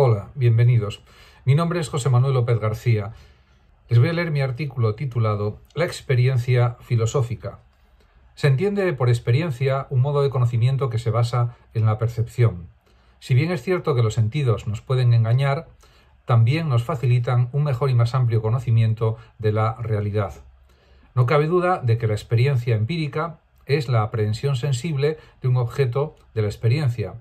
Hola, bienvenidos. Mi nombre es José Manuel López García. Les voy a leer mi artículo titulado La experiencia filosófica. Se entiende por experiencia un modo de conocimiento que se basa en la percepción. Si bien es cierto que los sentidos nos pueden engañar, también nos facilitan un mejor y más amplio conocimiento de la realidad. No cabe duda de que la experiencia empírica es la aprehensión sensible de un objeto de la experiencia,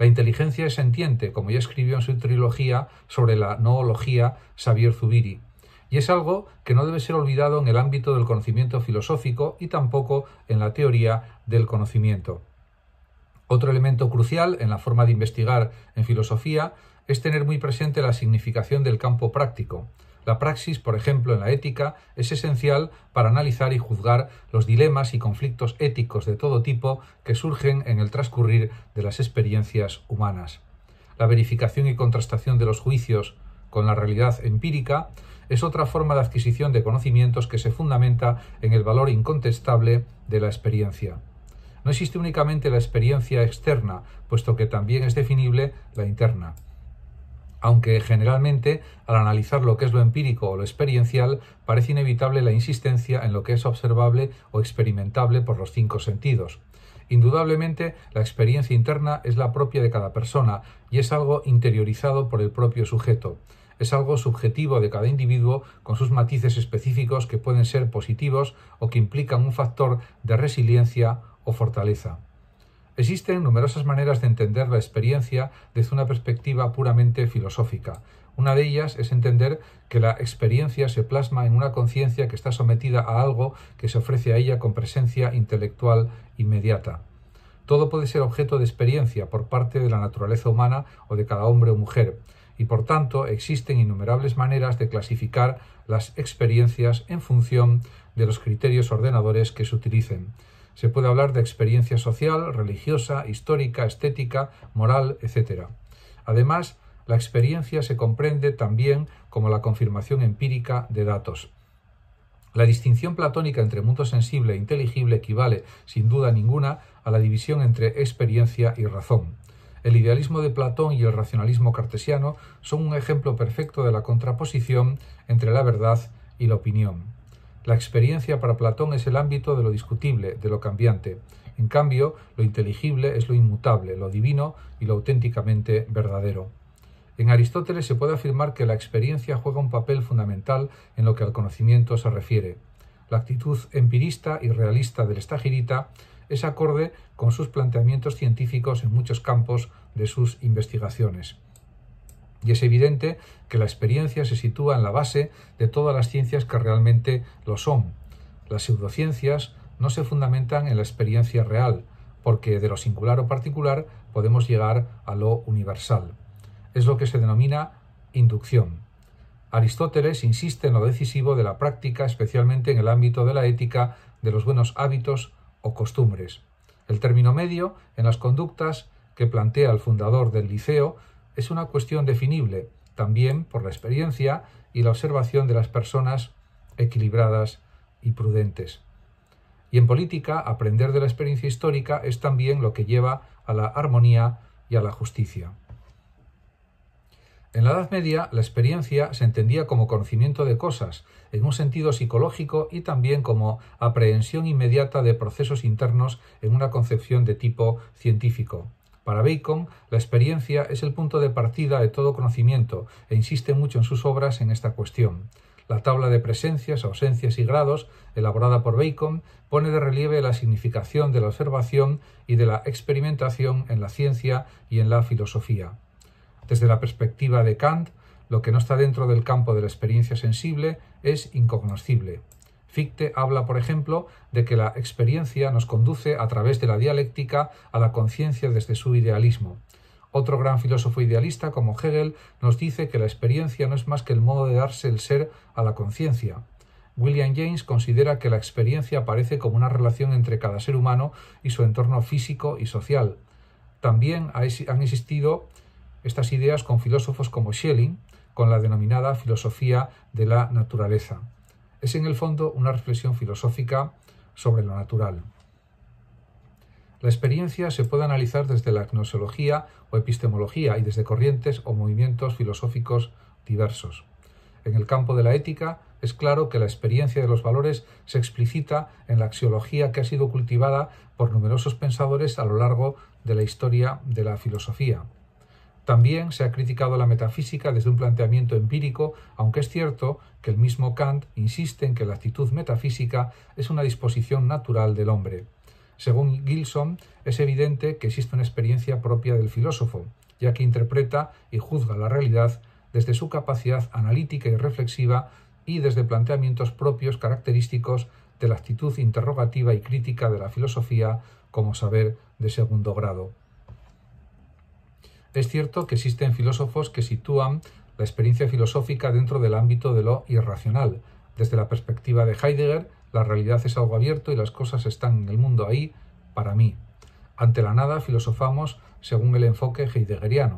la inteligencia es sentiente, como ya escribió en su trilogía sobre la noología Xavier Zubiri. Y es algo que no debe ser olvidado en el ámbito del conocimiento filosófico y tampoco en la teoría del conocimiento. Otro elemento crucial en la forma de investigar en filosofía es tener muy presente la significación del campo práctico. La praxis, por ejemplo, en la ética, es esencial para analizar y juzgar los dilemas y conflictos éticos de todo tipo que surgen en el transcurrir de las experiencias humanas. La verificación y contrastación de los juicios con la realidad empírica es otra forma de adquisición de conocimientos que se fundamenta en el valor incontestable de la experiencia. No existe únicamente la experiencia externa, puesto que también es definible la interna aunque generalmente, al analizar lo que es lo empírico o lo experiencial, parece inevitable la insistencia en lo que es observable o experimentable por los cinco sentidos. Indudablemente, la experiencia interna es la propia de cada persona y es algo interiorizado por el propio sujeto. Es algo subjetivo de cada individuo con sus matices específicos que pueden ser positivos o que implican un factor de resiliencia o fortaleza. Existen numerosas maneras de entender la experiencia desde una perspectiva puramente filosófica. Una de ellas es entender que la experiencia se plasma en una conciencia que está sometida a algo que se ofrece a ella con presencia intelectual inmediata. Todo puede ser objeto de experiencia por parte de la naturaleza humana o de cada hombre o mujer, y por tanto existen innumerables maneras de clasificar las experiencias en función de los criterios ordenadores que se utilicen. Se puede hablar de experiencia social, religiosa, histórica, estética, moral, etc. Además, la experiencia se comprende también como la confirmación empírica de datos. La distinción platónica entre mundo sensible e inteligible equivale, sin duda ninguna, a la división entre experiencia y razón. El idealismo de Platón y el racionalismo cartesiano son un ejemplo perfecto de la contraposición entre la verdad y la opinión. La experiencia para Platón es el ámbito de lo discutible, de lo cambiante. En cambio, lo inteligible es lo inmutable, lo divino y lo auténticamente verdadero. En Aristóteles se puede afirmar que la experiencia juega un papel fundamental en lo que al conocimiento se refiere. La actitud empirista y realista del estagirita es acorde con sus planteamientos científicos en muchos campos de sus investigaciones. Y es evidente que la experiencia se sitúa en la base de todas las ciencias que realmente lo son. Las pseudociencias no se fundamentan en la experiencia real, porque de lo singular o particular podemos llegar a lo universal. Es lo que se denomina inducción. Aristóteles insiste en lo decisivo de la práctica, especialmente en el ámbito de la ética, de los buenos hábitos o costumbres. El término medio en las conductas que plantea el fundador del liceo es una cuestión definible también por la experiencia y la observación de las personas equilibradas y prudentes. Y en política, aprender de la experiencia histórica es también lo que lleva a la armonía y a la justicia. En la Edad Media, la experiencia se entendía como conocimiento de cosas, en un sentido psicológico y también como aprehensión inmediata de procesos internos en una concepción de tipo científico. Para Bacon, la experiencia es el punto de partida de todo conocimiento e insiste mucho en sus obras en esta cuestión. La tabla de presencias, ausencias y grados, elaborada por Bacon, pone de relieve la significación de la observación y de la experimentación en la ciencia y en la filosofía. Desde la perspectiva de Kant, lo que no está dentro del campo de la experiencia sensible es incognoscible. Fichte habla, por ejemplo, de que la experiencia nos conduce a través de la dialéctica a la conciencia desde su idealismo. Otro gran filósofo idealista como Hegel nos dice que la experiencia no es más que el modo de darse el ser a la conciencia. William James considera que la experiencia aparece como una relación entre cada ser humano y su entorno físico y social. También han existido estas ideas con filósofos como Schelling, con la denominada filosofía de la naturaleza es en el fondo una reflexión filosófica sobre lo natural. La experiencia se puede analizar desde la gnoseología o epistemología y desde corrientes o movimientos filosóficos diversos. En el campo de la ética, es claro que la experiencia de los valores se explicita en la axiología que ha sido cultivada por numerosos pensadores a lo largo de la historia de la filosofía. También se ha criticado la metafísica desde un planteamiento empírico, aunque es cierto que el mismo Kant insiste en que la actitud metafísica es una disposición natural del hombre. Según Gilson, es evidente que existe una experiencia propia del filósofo, ya que interpreta y juzga la realidad desde su capacidad analítica y reflexiva y desde planteamientos propios característicos de la actitud interrogativa y crítica de la filosofía como saber de segundo grado. Es cierto que existen filósofos que sitúan la experiencia filosófica dentro del ámbito de lo irracional. Desde la perspectiva de Heidegger, la realidad es algo abierto y las cosas están en el mundo ahí para mí. Ante la nada filosofamos según el enfoque heideggeriano.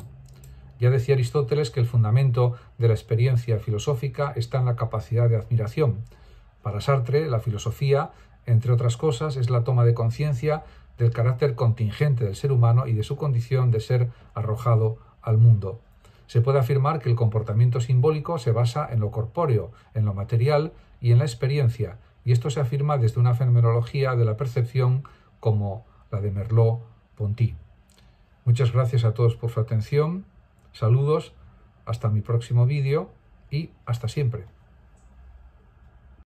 Ya decía Aristóteles que el fundamento de la experiencia filosófica está en la capacidad de admiración. Para Sartre, la filosofía, entre otras cosas, es la toma de conciencia del carácter contingente del ser humano y de su condición de ser arrojado al mundo. Se puede afirmar que el comportamiento simbólico se basa en lo corpóreo, en lo material y en la experiencia, y esto se afirma desde una fenomenología de la percepción como la de Merleau-Ponty. Muchas gracias a todos por su atención, saludos, hasta mi próximo vídeo y hasta siempre.